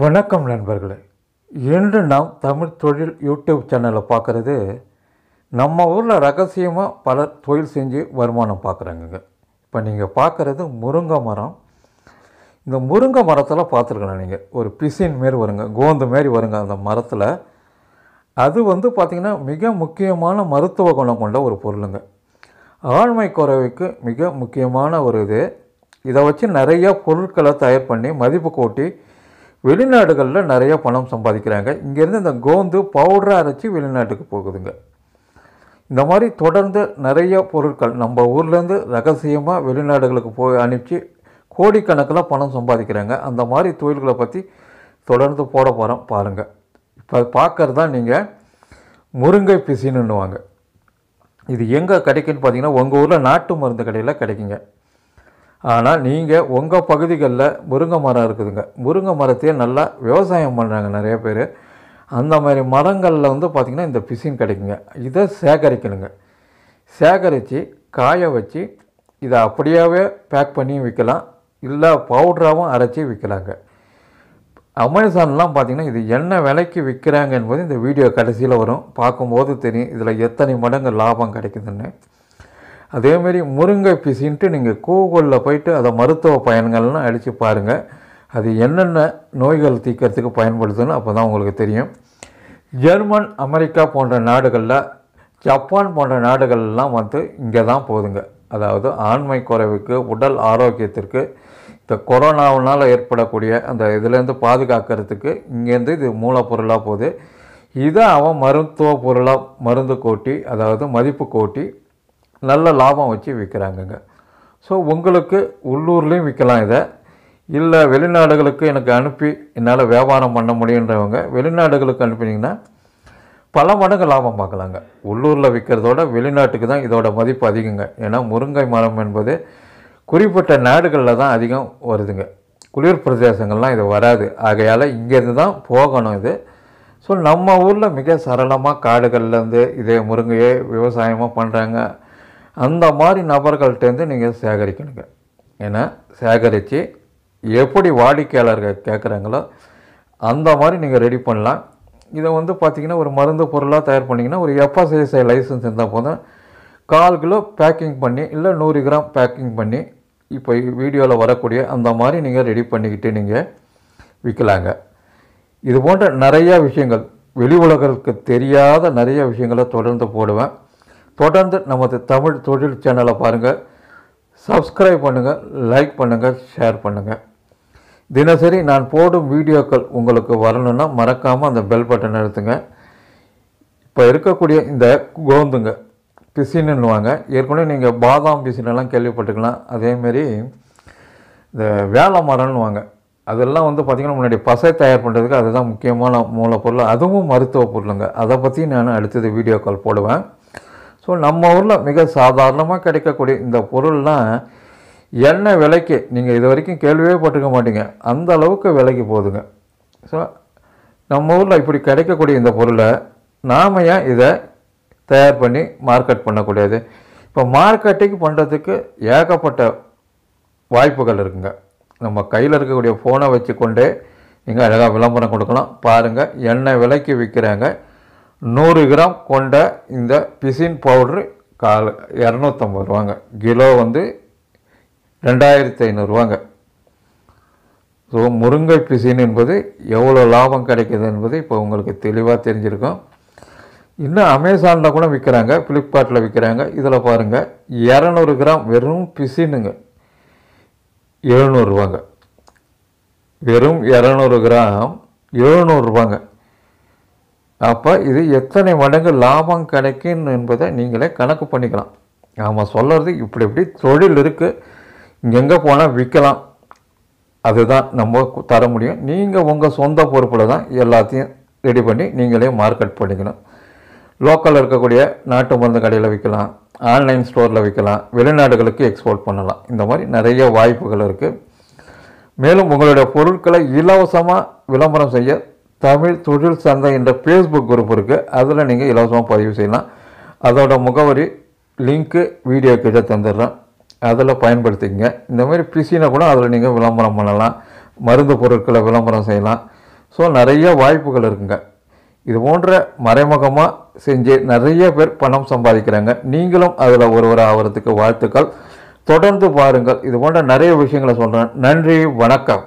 வணக்கம் நண்பர்களே இன்று நாம் தமிழ் தொழில் யூடியூப் சேனலை பார்க்குறது நம்ம ஊரில் ரகசியமாக பல தொழில் செஞ்சு வருமானம் பார்க்குறாங்கங்க இப்போ நீங்கள் பார்க்குறது முருங்கை மரம் இந்த முருங்கை மரத்தில் பார்த்துருக்கலாம் நீங்கள் ஒரு பிசின் மாரி வருங்க கோந்து மாரி வருங்க அந்த மரத்தில் அது வந்து பார்த்திங்கன்னா மிக முக்கியமான மருத்துவ குணம் கொண்ட ஒரு பொருளுங்க ஆழ்மை குறைவுக்கு மிக முக்கியமான ஒரு இது இதை வச்சு நிறையா பொருட்களை தயார் பண்ணி மதிப்பு கூட்டி வெளிநாடுகளில் நிறைய பணம் சம்பாதிக்கிறாங்க இங்கேருந்து இந்த கோந்து பவுடராக அரைச்சி வெளிநாட்டுக்கு போகுதுங்க இந்த மாதிரி தொடர்ந்து நிறைய பொருட்கள் நம்ம ஊர்லேருந்து ரகசியமாக வெளிநாடுகளுக்கு போய் அனுப்பிச்சு கோடிக்கணக்கில் பணம் சம்பாதிக்கிறாங்க அந்த மாதிரி தொழில்களை பற்றி தொடர்ந்து போட போகிறோம் பாருங்கள் இப்போ பார்க்குறது தான் நீங்கள் முருங்கை பிசின்னுவாங்க இது எங்கே கிடைக்குன்னு பார்த்தீங்கன்னா உங்கள் ஊரில் நாட்டு மருந்து கடையில் கிடைக்குங்க ஆனால் நீங்கள் உங்கள் பகுதிகளில் முருங்கை மரம் இருக்குதுங்க முருங்கை மரத்தையே நல்லா விவசாயம் பண்ணுறாங்க நிறைய பேர் அந்த மாதிரி மரங்களில் வந்து பார்த்திங்கன்னா இந்த பிசின் கிடைக்குங்க இதை சேகரிக்கணுங்க சேகரித்து காய வச்சு இதை அப்படியாகவே பேக் பண்ணியும் விற்கலாம் இல்லை பவுடராகவும் அரைச்சி விற்கலாங்க அமேசான்லாம் பார்த்திங்கன்னா இது என்ன விலைக்கு விற்கிறாங்க என்பது இந்த வீடியோ கடைசியில் வரும் பார்க்கும்போது தெரியும் இதில் எத்தனை மடங்கு லாபம் கிடைக்குதுன்னு அதேமாரி முருங்கை பிசின்ட்டு நீங்கள் கூகுளில் போயிட்டு அதை மருத்துவ பயன்கள்னு அடித்து பாருங்கள் அது என்னென்ன நோய்கள் தீக்கிறதுக்கு பயன்படுதுன்னு அப்போ தான் உங்களுக்கு தெரியும் ஜெர்மன் அமெரிக்கா போன்ற நாடுகளில் ஜப்பான் போன்ற நாடுகள்லாம் வந்து இங்கே தான் போதுங்க அதாவது ஆண்மை குறைவுக்கு உடல் ஆரோக்கியத்திற்கு இந்த கொரோனாவினால் ஏற்படக்கூடிய அந்த இதுலேருந்து பாதுகாக்கிறதுக்கு இங்கேருந்து இது மூலப்பொருளாக போகுது இதை அவன் மருத்துவ பொருளாக மருந்து கோட்டி அதாவது மதிப்பு கோட்டி நல்ல லாபம் வச்சு விற்கிறாங்கங்க ஸோ உங்களுக்கு உள்ளூர்லேயும் விற்கலாம் இதை இல்லை வெளிநாடுகளுக்கு எனக்கு அனுப்பி என்னால் வியாபாரம் பண்ண முடியுன்றவங்க வெளிநாடுகளுக்கு அனுப்பினீங்கன்னா பல மடங்கு லாபம் பார்க்கலாங்க உள்ளூரில் விற்கிறதோட வெளிநாட்டுக்கு தான் இதோட மதிப்பு அதிகங்க ஏன்னா முருங்கை மரம் என்பது குறிப்பிட்ட நாடுகளில் தான் அதிகம் வருதுங்க குளிர் பிரதேசங்கள்லாம் இது வராது ஆகையால் இங்கேருந்து தான் போகணும் இது ஸோ நம்ம ஊரில் மிக சரளமாக காடுகள்லேருந்து இதே முருங்கையே விவசாயமாக பண்ணுறாங்க அந்த மாதிரி நபர்கள்ட்டேருந்து நீங்கள் சேகரிக்கணுங்க ஏன்னா சேகரித்து எப்படி வாடிக்கையாளர்கள் கேட்குறாங்களோ அந்த மாதிரி நீங்கள் ரெடி பண்ணலாம் இதை வந்து பார்த்திங்கன்னா ஒரு மருந்து பொருளாக தயார் பண்ணிங்கன்னா ஒரு எஃப்எஸ்ஐஎஸ்ஐ லைசன்ஸ் இருந்தால் போதும் கால் கிலோ பேக்கிங் பண்ணி இல்லை நூறு கிராம் பேக்கிங் பண்ணி இப்போ வீடியோவில் வரக்கூடிய அந்த மாதிரி நீங்கள் ரெடி பண்ணிக்கிட்டு நீங்கள் விற்கலாங்க இது போன்ற நிறையா விஷயங்கள் வெளி உலகத்துக்கு தெரியாத நிறைய விஷயங்களை தொடர்ந்து போடுவேன் தொடர்ந்து நமது தமிழ் தொழில் சேனலை பாருங்கள் சப்ஸ்கிரைப் பண்ணுங்கள் லைக் பண்ணுங்கள் ஷேர் பண்ணுங்கள் தினசரி நான் போடும் வீடியோக்கள் உங்களுக்கு வரணும்னா மறக்காமல் அந்த பெல் பட்டன் எடுத்துங்க இப்போ இருக்கக்கூடிய இந்த கோந்துங்க பிசின்னுவாங்க ஏற்கனவே நீங்கள் பாதாம் பிசினெல்லாம் கேள்விப்பட்டுக்கலாம் அதேமாரி இந்த வேலை மரம்னுவாங்க அதெல்லாம் வந்து பார்த்திங்கன்னா முன்னாடி பசை தயார் பண்ணுறதுக்கு அதுதான் முக்கியமான மூலப்பொருள் அதுவும் மருத்துவ பொருளுங்க அதை பற்றி நான் அடுத்தது வீடியோ கால் போடுவேன் ஸோ நம்ம ஊரில் மிக சாதாரணமாக கிடைக்கக்கூடிய இந்த பொருள்லாம் எண்ணெய் விலைக்கு நீங்கள் இது வரைக்கும் கேள்வியே போட்டுக்க மாட்டீங்க அந்த அளவுக்கு விலைக்கு போகுதுங்க ஸோ நம்ம ஊரில் இப்படி கிடைக்கக்கூடிய இந்த பொருளை நாம் ஏன் இதை தயார் பண்ணி மார்க்கெட் பண்ணக்கூடியது இப்போ மார்க்கெட்டிங் பண்ணுறதுக்கு ஏகப்பட்ட வாய்ப்புகள் இருக்குங்க நம்ம கையில் இருக்கக்கூடிய ஃபோனை வச்சுக்கொண்டே நீங்கள் அழகாக விளம்பரம் கொடுக்கலாம் பாருங்கள் எண்ணெய் விலைக்கு விற்கிறாங்க நூறு கிராம் கொண்ட இந்த பிசின் பவுட்ரு கால் இரநூத்தம்பது ரூபாங்க கிலோ வந்து ரெண்டாயிரத்தி ஐநூறுரூவாங்க ஸோ முருங்கை பிசின் என்பது எவ்வளோ லாபம் கிடைக்கிது என்பது இப்போ உங்களுக்கு தெளிவாக தெரிஞ்சிருக்கும் இன்னும் அமேசானில் கூட விற்கிறாங்க ஃப்ளிப்கார்ட்டில் விற்கிறாங்க இதில் பாருங்கள் இரநூறு கிராம் வெறும் பிசினுங்க எழுநூறுவாங்க வெறும் இரநூறு கிராம் எழுநூறுபாங்க அப்போ இது எத்தனை மடங்கு லாபம் கிடைக்கும் என்பதை நீங்களே கணக்கு பண்ணிக்கலாம் நாம் சொல்கிறது இப்படி இப்படி தொழில் இருக்குது எங்கே போனால் விற்கலாம் அதுதான் நம்ம தர முடியும் நீங்கள் உங்கள் சொந்த பொறுப்பில் தான் எல்லாத்தையும் ரெடி பண்ணி நீங்களே மார்க்கெட் பண்ணிக்கணும் லோக்கலில் இருக்கக்கூடிய நாட்டு மருந்து கடையில் விற்கலாம் ஆன்லைன் ஸ்டோரில் விற்கலாம் வெளிநாடுகளுக்கு எக்ஸ்போர்ட் பண்ணலாம் இந்த மாதிரி நிறைய வாய்ப்புகள் இருக்குது மேலும் உங்களுடைய பொருட்களை இலவசமாக விளம்பரம் செய்ய தமிழ் தொழில் சந்தை என்ற ஃபேஸ்புக் குரூப் இருக்குது அதில் நீங்கள் இலவசமாக பதிவு செய்யலாம் அதோட முகவரி லிங்க்கு வீடியோ கிட்ட தந்துடுறேன் அதில் பயன்படுத்திக்கங்க இந்தமாரி பிசினை கூட அதில் நீங்கள் விளம்பரம் பண்ணலாம் மருந்து பொருட்களை விளம்பரம் செய்யலாம் ஸோ நிறைய வாய்ப்புகள் இருக்குங்க இது போன்ற மறைமுகமாக செஞ்சு நிறைய பேர் பணம் சம்பாதிக்கிறாங்க நீங்களும் அதில் ஒருவர் ஆகிறதுக்கு வாழ்த்துக்கள் தொடர்ந்து பாருங்கள் இது போன்ற நிறைய விஷயங்களை சொல்கிறேன் நன்றி வணக்கம்